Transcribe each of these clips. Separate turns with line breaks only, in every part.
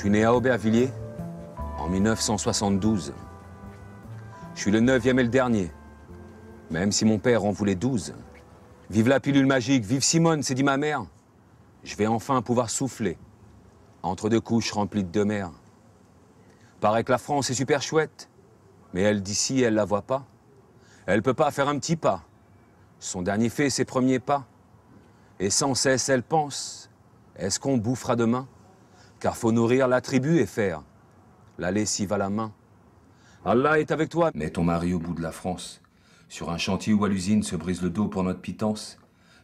Je suis né à Aubervilliers en 1972. Je suis le neuvième et le dernier, même si mon père en voulait douze. Vive la pilule magique, vive Simone, s'est dit ma mère. Je vais enfin pouvoir souffler entre deux couches remplies de deux mers. Paraît que la France est super chouette, mais elle d'ici, elle la voit pas. Elle peut pas faire un petit pas. Son dernier fait, ses premiers pas. Et sans cesse, elle pense, est-ce qu'on bouffera demain car faut nourrir la tribu et faire. La lessive va la main. Allah est avec toi. Mais ton mari au bout de la France, sur un chantier ou à l'usine se brise le dos pour notre pitance,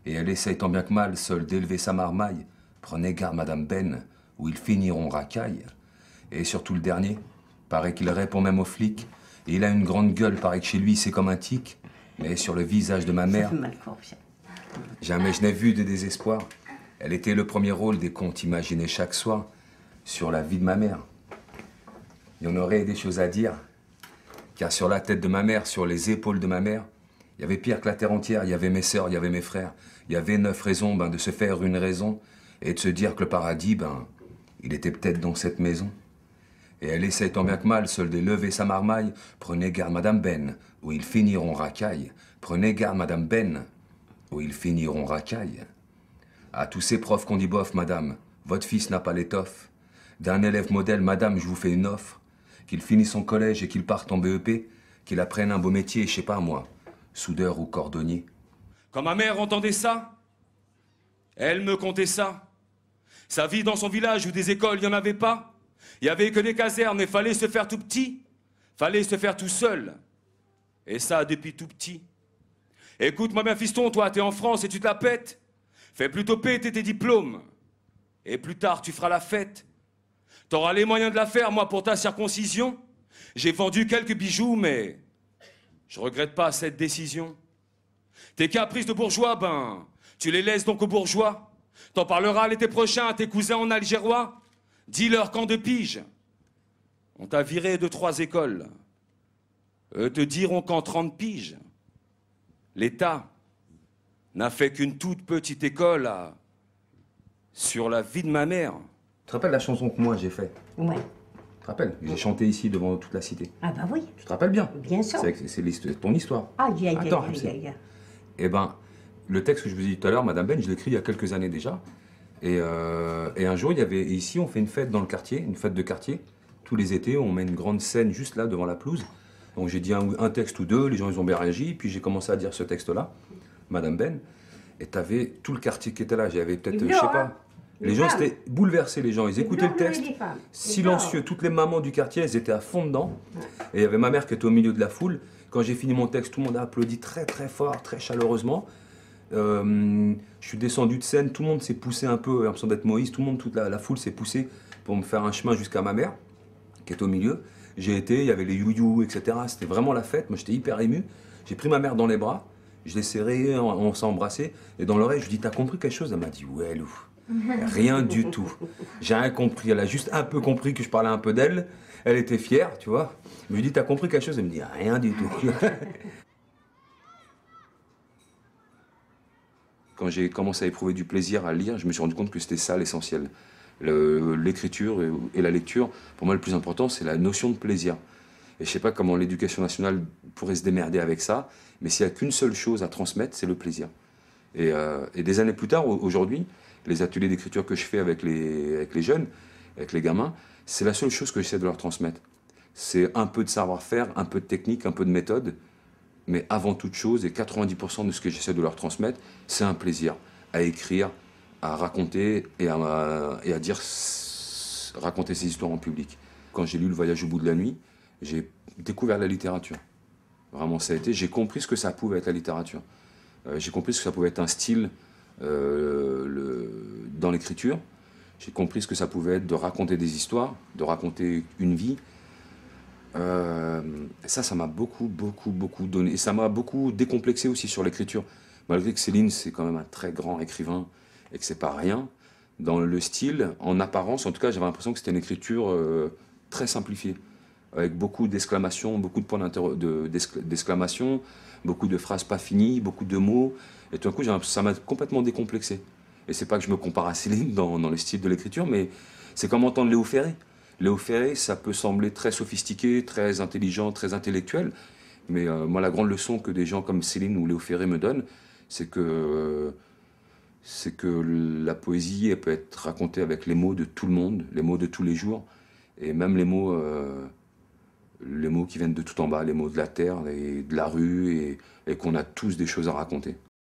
et elle essaye tant bien que mal, seule, d'élever sa marmaille. Prenez garde, Madame Ben, où ils finiront racaille. Et surtout le dernier, paraît qu'il répond même aux flics, et il a une grande gueule, paraît que chez lui c'est comme un tic, mais sur le visage de ma mère... Jamais je n'ai vu de désespoir. Elle était le premier rôle des contes imaginés chaque soir sur la vie de ma mère. Il y en aurait des choses à dire, car sur la tête de ma mère, sur les épaules de ma mère, il y avait pire que la terre entière, il y avait mes sœurs, il y avait mes frères, il y avait neuf raisons ben, de se faire une raison et de se dire que le paradis, ben, il était peut-être dans cette maison. Et elle essaie tant bien que mal, seule lever sa marmaille. Prenez garde, Madame Ben, où ils finiront racaille. Prenez garde, Madame Ben, où ils finiront racaille. À tous ces profs qu'on dit bof, Madame, votre fils n'a pas l'étoffe d'un élève modèle, madame, je vous fais une offre, qu'il finisse son collège et qu'il parte en BEP, qu'il apprenne un beau métier, je sais pas moi, soudeur ou cordonnier. Quand ma mère entendait ça, elle me contait ça. Sa vie dans son village où des écoles, il n'y en avait pas. Il n'y avait que des casernes et fallait se faire tout petit. Fallait se faire tout seul. Et ça depuis tout petit. Écoute-moi bien, fiston, toi, t'es en France et tu te la pètes. Fais plutôt péter tes diplômes. Et plus tard, tu feras la fête. T'auras les moyens de la faire, moi, pour ta circoncision J'ai vendu quelques bijoux, mais je regrette pas cette décision. Tes caprices de bourgeois, ben, tu les laisses donc aux bourgeois. T'en parleras l'été prochain à tes cousins en algérois. Dis-leur qu'en de pige, on t'a viré de trois écoles. Eux te diront qu'en trente piges, l'État n'a fait qu'une toute petite école sur la vie de ma mère. Tu te rappelles la chanson que moi j'ai faite Oui. Tu te rappelles J'ai chanté ici devant toute la cité. Ah bah oui. Tu te rappelles bien Bien sûr. C'est ton histoire. Ah, yeah, yeah, Attends, Eh ben, le texte que je vous ai dit tout à l'heure, Madame Ben, je l'ai écrit il y a quelques années déjà. Et, euh, et, un jour, il y avait ici, on fait une fête dans le quartier, une fête de quartier. Tous les étés, on met une grande scène juste là devant la pelouse. Donc j'ai dit un, texte ou deux, les gens ils ont bien réagi, puis j'ai commencé à dire ce texte-là, Madame Ben. Et t'avais tout le quartier qui était là, j'avais peut-être, je sais pas, hein. Les, gens étaient bouleversés, les gens. Ils écoutaient le texte, silencieux. Toutes les mamans du quartier, elles étaient à fond dedans. Et il y avait ma mère qui était au milieu de la foule. Quand j'ai fini mon texte, tout le monde a applaudi très très fort, très chaleureusement. Euh, je suis descendu de scène, tout le monde s'est poussé un peu, en l'impression d'être Moïse, tout le monde, toute la, foule s'est poussée pour me faire un chemin jusqu'à ma mère, qui est au milieu. J'ai été, il y avait les you-you, etc. C'était vraiment la fête, moi j'étais hyper ému. J'ai pris ma mère dans les bras, je l'ai serrée, on, on s'est embrassé, et dans l'oreille, je lui dis dit T'as compris quelque chose Elle m'a dit Ouais, louf. Rien du tout. J'ai rien compris. Elle a juste un peu compris que je parlais un peu d'elle. Elle était fière, tu vois. Je lui dis, t'as compris quelque chose Elle me dit, rien du tout. Quand j'ai commencé à éprouver du plaisir à lire, je me suis rendu compte que c'était ça l'essentiel. L'écriture et, la lecture, pour moi, le plus important, c'est la notion de plaisir. Et je sais pas comment l'éducation nationale pourrait se démerder avec ça, mais s'il n'y a qu'une seule chose à transmettre, c'est le plaisir. Et, euh, et, des années plus tard, aujourd'hui, les ateliers d'écriture que je fais avec les, les jeunes, avec les gamins, c'est la seule chose que j'essaie de leur transmettre. C'est un peu de savoir-faire, un peu de technique, un peu de méthode, mais avant toute chose, et 90% de ce que j'essaie de leur transmettre, c'est un plaisir à écrire, à raconter et à, et à dire, raconter ces histoires en public. Quand j'ai lu Le Voyage au bout de la nuit, j'ai découvert la littérature. Vraiment, ça a été, j'ai compris ce que ça pouvait être la littérature. Euh, j'ai compris ce que ça pouvait être un style, euh, le, dans l'écriture. J'ai compris ce que ça pouvait être de raconter des histoires, de raconter une vie. Euh, ça, ça m'a beaucoup, beaucoup, beaucoup donné. Et ça m'a beaucoup décomplexé aussi sur l'écriture. Malgré que Céline, c'est quand même un très grand écrivain et que c'est pas rien, dans le style, en apparence, en tout cas, j'avais l'impression que c'était une écriture euh, très simplifiée avec beaucoup d'exclamations, beaucoup de points d'exclamation, beaucoup de phrases pas finies, beaucoup de mots. Et tout d'un coup, ça m'a complètement décomplexé. Et c'est pas que je me compare à Céline dans, dans le style de l'écriture, mais c'est comme entendre Léo Ferré. Léo Ferré, ça peut sembler très sophistiqué, très intelligent, très intellectuel, mais euh, moi, la grande leçon que des gens comme Céline ou Léo Ferré me donnent, c'est que, c'est que la poésie, elle peut être racontée avec les mots de tout le monde, les mots de tous les jours, et même les mots euh, les mots qui viennent de tout en bas, les mots de la terre et de la rue, et, et qu'on a tous des choses à raconter.